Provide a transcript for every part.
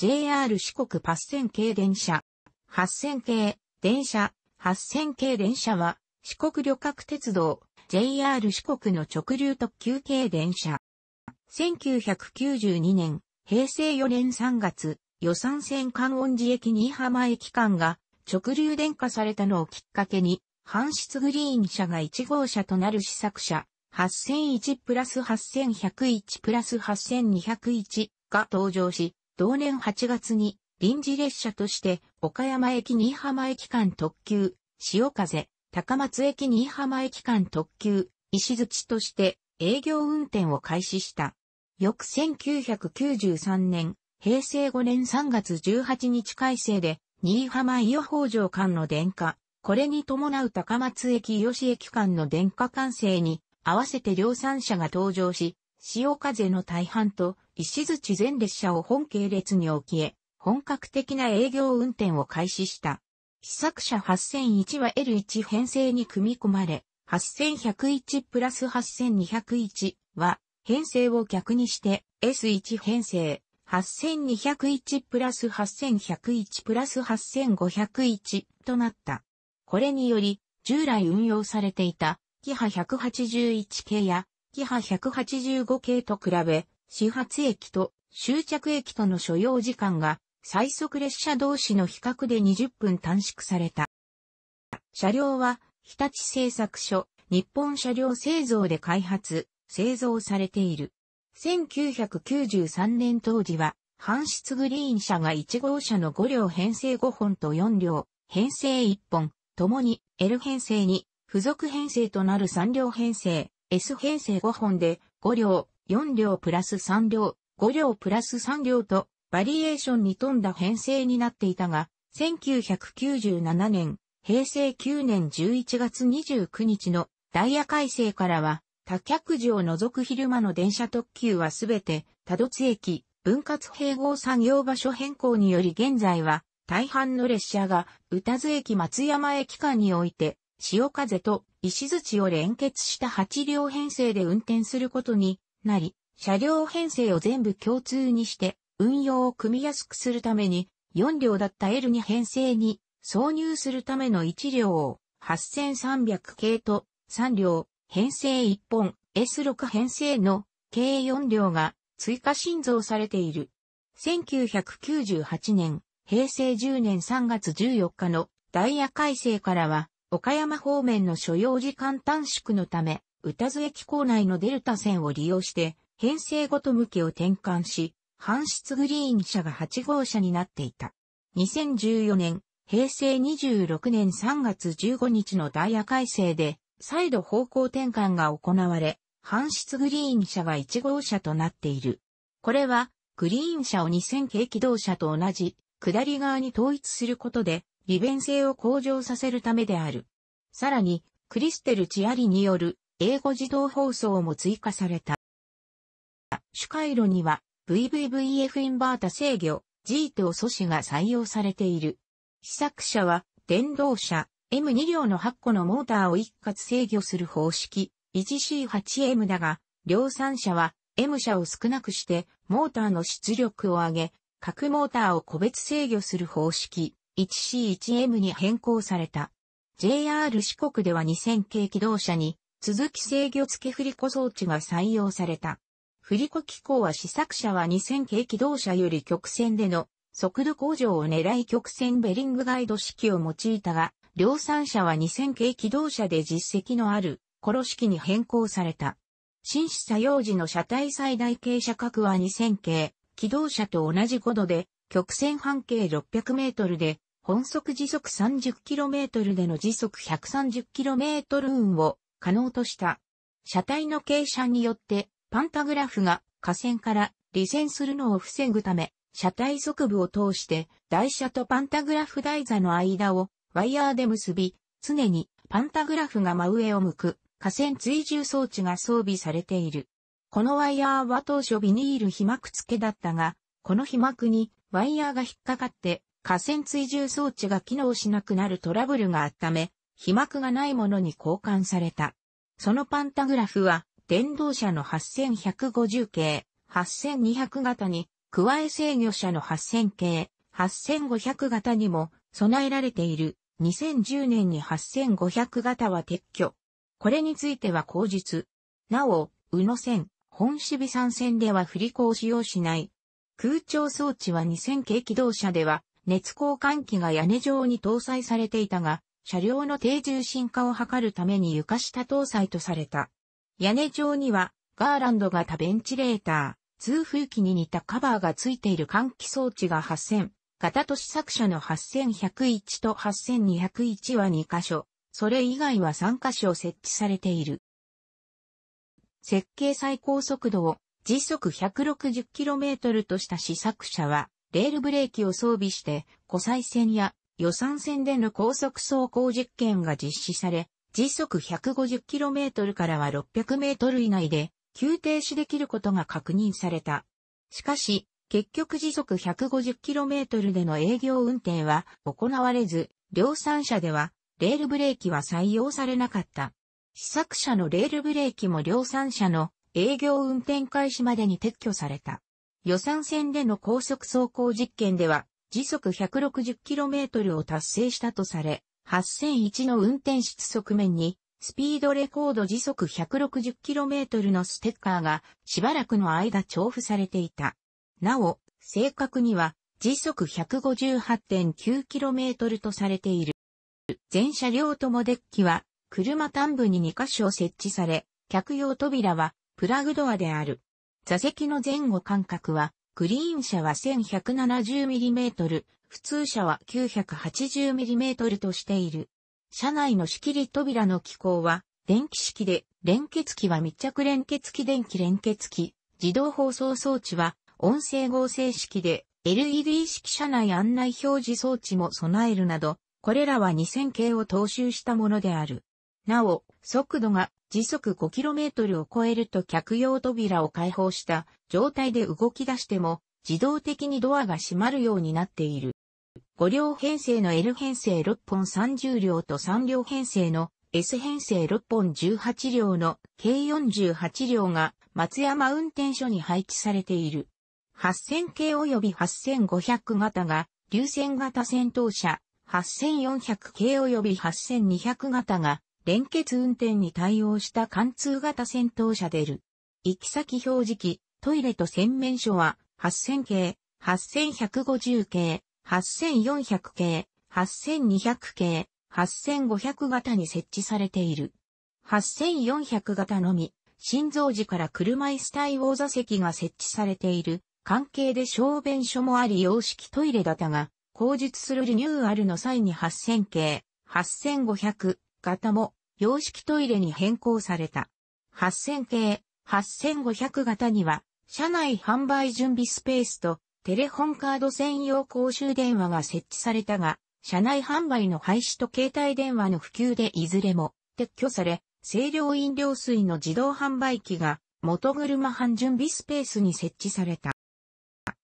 JR 四国八千系電車。八千系電車。八千系電車は四国旅客鉄道 JR 四国の直流特急系電車。1992年、平成4年3月、予算線観音寺駅新居浜駅間が直流電化されたのをきっかけに、半室グリーン車が1号車となる試作車、8001プラス8101プラス8201が登場し、同年8月に臨時列車として岡山駅新居浜駅間特急、潮風、高松駅新居浜駅間特急、石槌として営業運転を開始した。翌1993年、平成5年3月18日改正で、新居浜伊予北条間の電化、これに伴う高松駅伊予市駅間の電化完成に、合わせて量産車が登場し、潮風の大半と石槌全列車を本系列に置き本格的な営業運転を開始した。試作車8001は L1 編成に組み込まれ、8101プラス8201は編成を逆にして S1 編成、8201プラス8101プラス8501となった。これにより、従来運用されていたキハ181系やキハ185系と比べ、始発駅と終着駅との所要時間が最速列車同士の比較で20分短縮された。車両は日立製作所、日本車両製造で開発、製造されている。1993年当時は、搬出グリーン車が1号車の5両編成5本と4両、編成1本、共に L 編成に、付属編成となる3両編成、S 編成5本で5両、4両プラス3両、5両プラス3両とバリエーションに富んだ編成になっていたが、1997年、平成9年11月29日のダイヤ改正からは、多客時を除く昼間の電車特急はすべて、多度津駅、分割併合作業場所変更により現在は、大半の列車が、宇多津駅松山駅間において、潮風と石槌を連結した8両編成で運転することになり、車両編成を全部共通にして、運用を組みやすくするために、4両だった L2 編成に挿入するための1両を8300系と3両編成1本 S6 編成の計4両が追加新造されている。1998年、平成10年3月14日のダイヤ改正からは岡山方面の所要時間短縮のため、多津駅構内のデルタ線を利用して、編成ごと向きを転換し、搬出グリーン車が8号車になっていた。2014年、平成26年3月15日のダイヤ改正で、再度方向転換が行われ、搬出グリーン車が1号車となっている。これは、グリーン車を2000系機動車と同じ、下り側に統一することで、利便性を向上させるためである。さらに、クリステル・チアリによる英語自動放送も追加された。主回路には VVVF インバータ制御 G と素子が採用されている。試作車は電動車 M2 両の8個のモーターを一括制御する方式 1C8M だが、量産車は M 車を少なくしてモーターの出力を上げ、各モーターを個別制御する方式 1C1M に変更された。JR 四国では2000系機動車に、続き制御付振り子装置が採用された。振り子機構は試作車は2000系機動車より曲線での速度向上を狙い曲線ベリングガイド式を用いたが、量産車は2000系機動車で実績のある、コロ式に変更された。新車作用時の車体最大傾斜角は2000系、機動車と同じ5度で、曲線半径600メートルで、本速時速 30km での時速 130km 運を可能とした。車体の傾斜によってパンタグラフが架線から離線するのを防ぐため、車体側部を通して台車とパンタグラフ台座の間をワイヤーで結び、常にパンタグラフが真上を向く架線追従装置が装備されている。このワイヤーは当初ビニール被膜付けだったが、この被膜にワイヤーが引っかかって河川追従装置が機能しなくなるトラブルがあったため、被膜がないものに交換された。そのパンタグラフは、電動車の8150系、8200型に、加え制御車の8000系、8500型にも備えられている。2010年に8500型は撤去。これについては口実。なお、宇野線、本備山線では振り子を使用しない。空調装置は2000系機動車では熱交換器が屋根上に搭載されていたが、車両の低重心化を図るために床下搭載とされた。屋根上には、ガーランド型ベンチレーター、通風機に似たカバーが付いている換気装置が8000、型都市作者の8101と8201は2箇所、それ以外は3箇所設置されている。設計最高速度を時速 160km とした試作車は、レールブレーキを装備して、湖西線や予算線での高速走行実験が実施され、時速 150km からは 600m 以内で、急停止できることが確認された。しかし、結局時速 150km での営業運転は行われず、量産車では、レールブレーキは採用されなかった。試作車のレールブレーキも量産車の営業運転開始までに撤去された。予算線での高速走行実験では、時速 160km を達成したとされ、8001の運転室側面に、スピードレコード時速 160km のステッカーがしばらくの間重布されていた。なお、正確には時速 158.9km とされている。全車両ともデッキは車端部に2箇所設置され、客用扉はプラグドアである。座席の前後間隔は、クリーン車は 1170mm、普通車は 980mm としている。車内の仕切り扉の機構は、電気式で、連結機は密着連結機電気連結機、自動放送装置は、音声合成式で、LED 式車内案内表示装置も備えるなど、これらは2000系を踏襲したものである。なお、速度が時速 5km を超えると客用扉を開放した状態で動き出しても自動的にドアが閉まるようになっている。5両編成の L 編成6本30両と3両編成の S 編成6本18両の計48両が松山運転所に配置されている。8000系及び8500型が流線型戦闘車、8400系及び8200型が連結運転に対応した貫通型戦闘車出る。行き先表示器、トイレと洗面所は、8000系、8150系、8400系、8200系、8500型に設置されている。8400型のみ、心臓時から車椅子対応座席が設置されている。関係で小便所もあり洋式トイレだったが、工述するリニューアルの際に8000系、8500型も洋式トイレに変更された。8000系、8500型には、車内販売準備スペースと、テレホンカード専用公衆電話が設置されたが、車内販売の廃止と携帯電話の普及でいずれも撤去され、清涼飲料水の自動販売機が元車販準備スペースに設置された。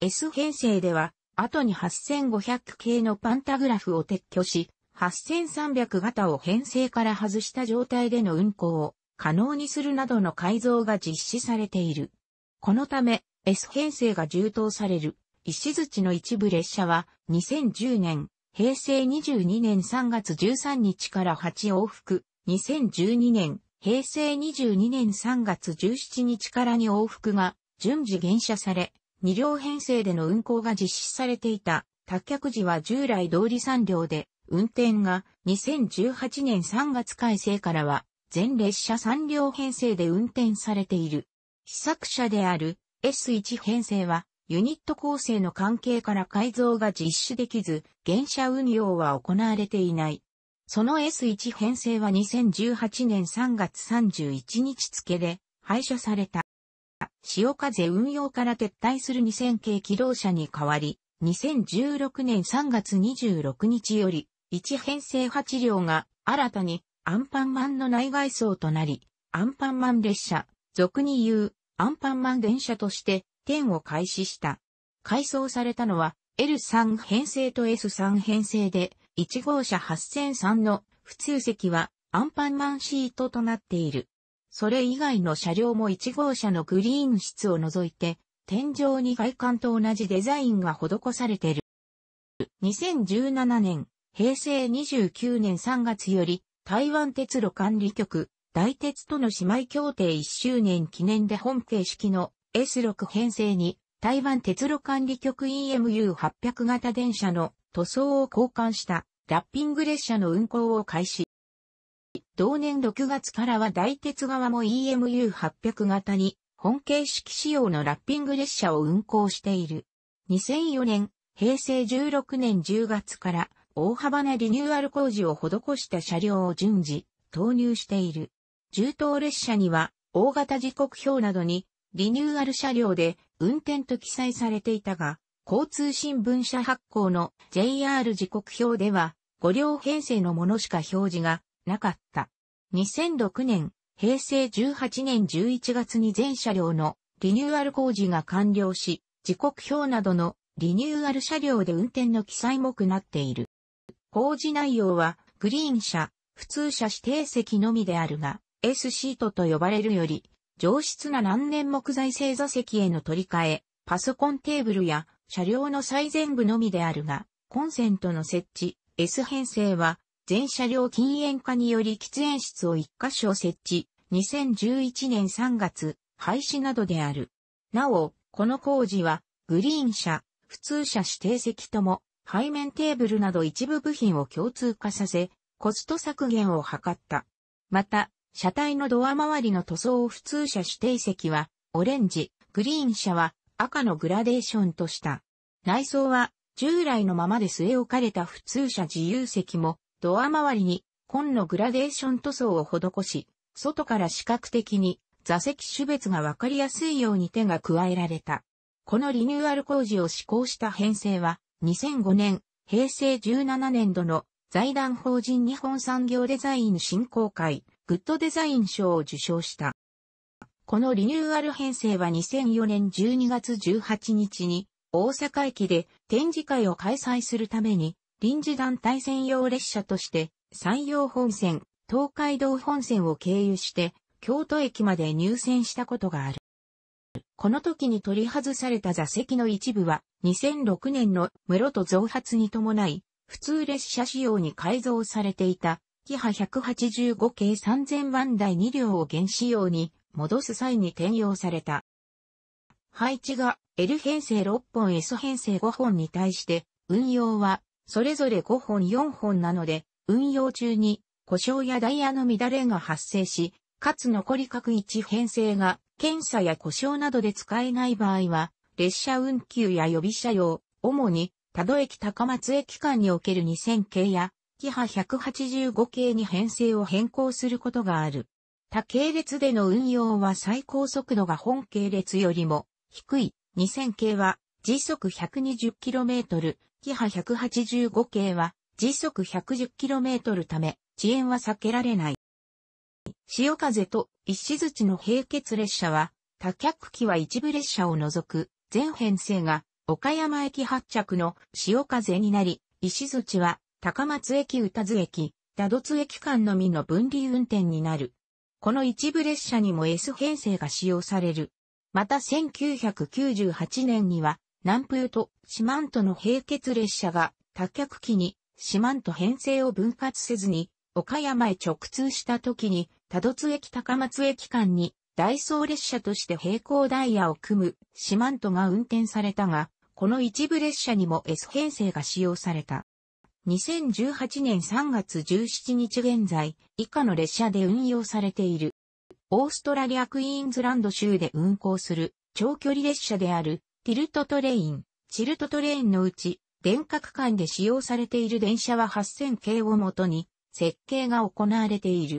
S 編成では、後に8500系のパンタグラフを撤去し、8300型を編成から外した状態での運行を可能にするなどの改造が実施されている。このため S 編成が充当される石槌の一部列車は2010年、平成22年3月13日から8往復、2012年、平成22年3月17日から2往復が順次減車され、2両編成での運行が実施されていた、脱却時は従来通り3両で、運転が2018年3月改正からは全列車3両編成で運転されている。試作車である S1 編成はユニット構成の関係から改造が実施できず、現車運用は行われていない。その S1 編成は2018年3月31日付で廃車された。潮風運用から撤退する2000系機動車に代わり、2016年3月26日より1編成8両が新たにアンパンマンの内外装となり、アンパンマン列車、俗に言うアンパンマン電車として点を開始した。改装されたのは L3 編成と S3 編成で、1号車8003の普通席はアンパンマンシートとなっている。それ以外の車両も1号車のグリーン室を除いて、天井に外観と同じデザインが施されている。2017年、平成29年3月より、台湾鉄路管理局、大鉄との姉妹協定1周年記念で本形式の S6 編成に、台湾鉄路管理局 EMU800 型電車の塗装を交換したラッピング列車の運行を開始。同年6月からは大鉄側も EMU800 型に本形式仕様のラッピング列車を運行している。2004年、平成16年10月から大幅なリニューアル工事を施した車両を順次投入している。重等列車には大型時刻表などにリニューアル車両で運転と記載されていたが、交通新聞社発行の JR 時刻表では5両編成のものしか表示がなかった。2006年、平成18年11月に全車両のリニューアル工事が完了し、時刻表などのリニューアル車両で運転の記載もくなっている。工事内容は、グリーン車、普通車指定席のみであるが、S シートと呼ばれるより、上質な難年木材製座席への取り替え、パソコンテーブルや車両の最前部のみであるが、コンセントの設置、S 編成は、全車両禁煙化により喫煙室を1箇所設置、2011年3月、廃止などである。なお、この工事は、グリーン車、普通車指定席とも、背面テーブルなど一部部品を共通化させ、コスト削減を図った。また、車体のドア周りの塗装を普通車指定席は、オレンジ、グリーン車は赤のグラデーションとした。内装は、従来のままで据え置かれた普通車自由席も、ドア周りに紺のグラデーション塗装を施し、外から視覚的に座席種別がわかりやすいように手が加えられた。このリニューアル工事を施行した編成は、2005年、平成17年度の財団法人日本産業デザイン振興会、グッドデザイン賞を受賞した。このリニューアル編成は2004年12月18日に大阪駅で展示会を開催するために臨時団体専用列車として山陽本線、東海道本線を経由して京都駅まで入線したことがある。この時に取り外された座席の一部は、2006年の室戸増発に伴い、普通列車仕様に改造されていた、キハ185系3000万台2両を原仕様に戻す際に転用された。配置が L 編成6本 S 編成5本に対して、運用はそれぞれ5本4本なので、運用中に故障やダイヤの乱れが発生し、かつ残り各1編成が検査や故障などで使えない場合は、列車運休や予備車用、主に、多度駅高松駅間における2000系や、キハ185系に編成を変更することがある。他系列での運用は最高速度が本系列よりも低い。2000系は時速 120km、キハ185系は時速 110km ため遅延は避けられない。潮風と石槌の並結列車は、多脚機は一部列車を除く、全編成が、岡山駅発着の潮風になり、石槌は、高松駅宇多津駅、多度津駅間のみの分離運転になる。この一部列車にも S 編成が使用される。また1998年には、南風と四万十の並結列車が、多脚機に四万十編成を分割せずに、岡山へ直通した時に、多度津駅高松駅間に、ダイソー列車として並行ダイヤを組む、四万十が運転されたが、この一部列車にも S 編成が使用された。2018年3月17日現在、以下の列車で運用されている。オーストラリアクイーンズランド州で運行する長距離列車であるティルトトレイン、チルトトレインのうち、電化間で使用されている電車は8000系をもとに設計が行われている。